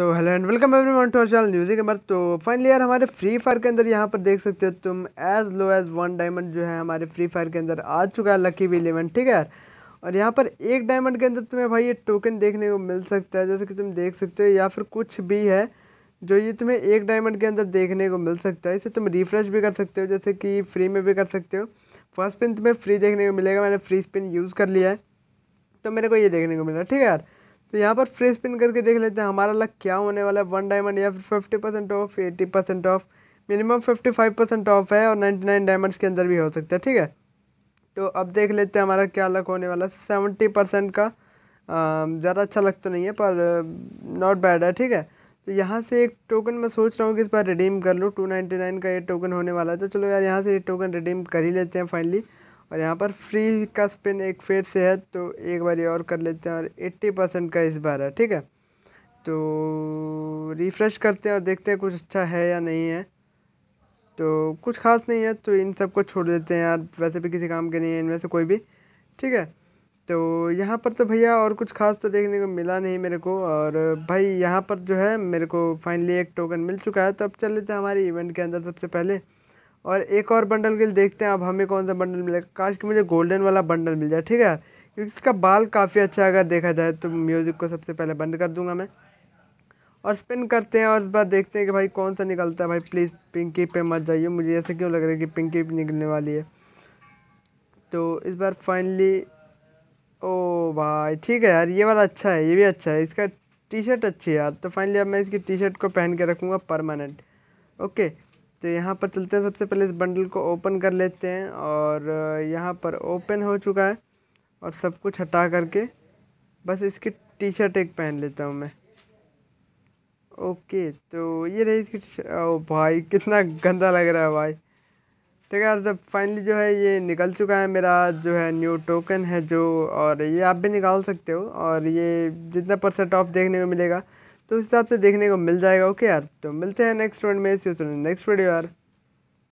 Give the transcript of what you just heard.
so hello and welcome everyone to channel न्यूज़ी के तो फाइनली तो यार हमारे फ्री फायर के अंदर यहाँ पर देख सकते हो तुम as low as one diamond जो है हमारे फ्री फायर के अंदर आ चुका है लकी भी इलेवन ठीक है यार और यहाँ पर एक डायमंड के अंदर तुम्हें भाई ये टोकन देखने को मिल सकता है जैसे कि तुम देख सकते हो या फिर कुछ भी है जो ये तुम्हें एक डायमंड के अंदर देखने को मिल सकता है इसे तुम रिफ्रेश भी कर सकते हो जैसे कि फ्री में भी कर सकते हो फर्स्ट स्पिन तुम्हें फ्री देखने को मिलेगा मैंने फ्री स्पिन यूज़ कर लिया है तो मेरे को ये देखने को मिला ठीक है यार तो यहाँ पर फ्री स्पिन करके देख लेते हैं हमारा लक क्या होने वाला है वन डायमंड या फिर fifty percent off eighty percent off minimum fifty five percent off है और नाइन्टी नाइन डायमंड्स के अंदर भी हो सकता है ठीक है तो अब देख लेते हैं हमारा क्या लक होने वाला है सेवेंटी परसेंट का ज़्यादा अच्छा लग तो नहीं है पर नॉट बैड है ठीक है तो यहाँ से एक टोकन मैं सोच रहा हूँ कि इस बार रिडीम कर लूँ टू नाइन का ये टोकन होने वाला है तो चलो यार यहाँ से ये टोकन रिडीम कर ही लेते हैं फाइनली और यहाँ पर फ्री का स्पिन एक फिर से है तो एक बार और कर लेते हैं और एट्टी परसेंट का इस बार है ठीक है तो रिफ़्रेश करते हैं और देखते हैं कुछ अच्छा है या नहीं है तो कुछ खास नहीं है तो इन सब को छोड़ देते हैं यार वैसे भी किसी काम के नहीं है इनमें से कोई भी ठीक है तो यहाँ पर तो भैया और कुछ खास तो देखने को मिला नहीं मेरे को और भाई यहाँ पर जो है मेरे को फाइनली एक टोकन मिल चुका है तो अब चल लेते हैं हमारे इवेंट के अंदर सबसे पहले और एक और बंडल के लिए देखते हैं अब हमें कौन सा बंडल मिलेगा काश कि मुझे गोल्डन वाला बंडल मिल जाए ठीक है क्योंकि इसका बाल काफ़ी अच्छा अगर देखा जाए तो म्यूज़िक को सबसे पहले बंद कर दूंगा मैं और स्पिन करते हैं और इस बार देखते हैं कि भाई कौन सा निकलता है भाई प्लीज़ पिंकी पे मत जाइए मुझे ऐसा क्यों लग रहा है कि पिंकी भी निकलने वाली है तो इस बार फाइनली ओ भाई ठीक है यार ये वाला अच्छा है ये भी अच्छा है इसका टी शर्ट अच्छी है यार तो फाइनली अब मैं इसकी टी शर्ट को पहन के रखूँगा परमानेंट ओके तो यहाँ पर चलते हैं सबसे पहले इस बंडल को ओपन कर लेते हैं और यहाँ पर ओपन हो चुका है और सब कुछ हटा करके बस इसकी टी शर्ट एक पहन लेता हूँ मैं ओके तो ये रही इसकी ओ भाई कितना गंदा लग रहा है भाई ठीक है तो फाइनली जो है ये निकल चुका है मेरा जो है न्यू टोकन है जो और ये आप भी निकाल सकते हो और ये जितना परसेंट ऑफ देखने को मिलेगा तो उस हिसाब से देखने को मिल जाएगा ओके यार तो मिलते हैं नेक्स्ट वन में नेक्स्ट वीडियो यार